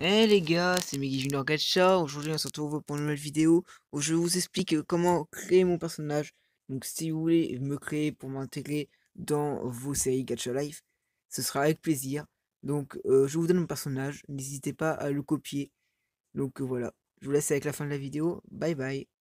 hey eh, les gars, c'est Meggy Junior Gacha, aujourd'hui on se retrouve pour une nouvelle vidéo où je vous explique comment créer mon personnage. Donc si vous voulez me créer pour m'intégrer dans vos séries Gacha Life, ce sera avec plaisir. Donc euh, je vous donne mon personnage, n'hésitez pas à le copier. Donc voilà, je vous laisse avec la fin de la vidéo, bye bye.